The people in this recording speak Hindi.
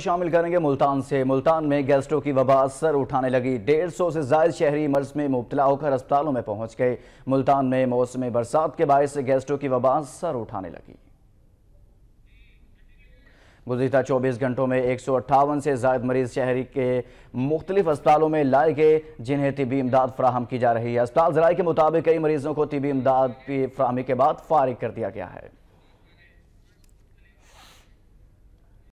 शामिल करेंगे मुल्तान से मुल्तान में गैस्ट्रो की वबा असर उठाने लगी डेढ़ सौ से जायद शहरी मर्ज में मुबतला होकर अस्पतालों में पहुंच गए मुल्तान में मौसम बरसात के बायस गैस्ट्रो की वबा असर उठाने लगी गुजशत 24 घंटों में एक सौ अट्ठावन से ज्यादा मरीज शहरी के मुख्तलिफ अस्पतालों में लाए गए जिन्हें तबी इमदाद फ्राहम की जा रही है अस्पताल जराये के मुताबिक कई मरीजों को तबी इमदाद की फ्राहमी के बाद फारिग कर दिया गया है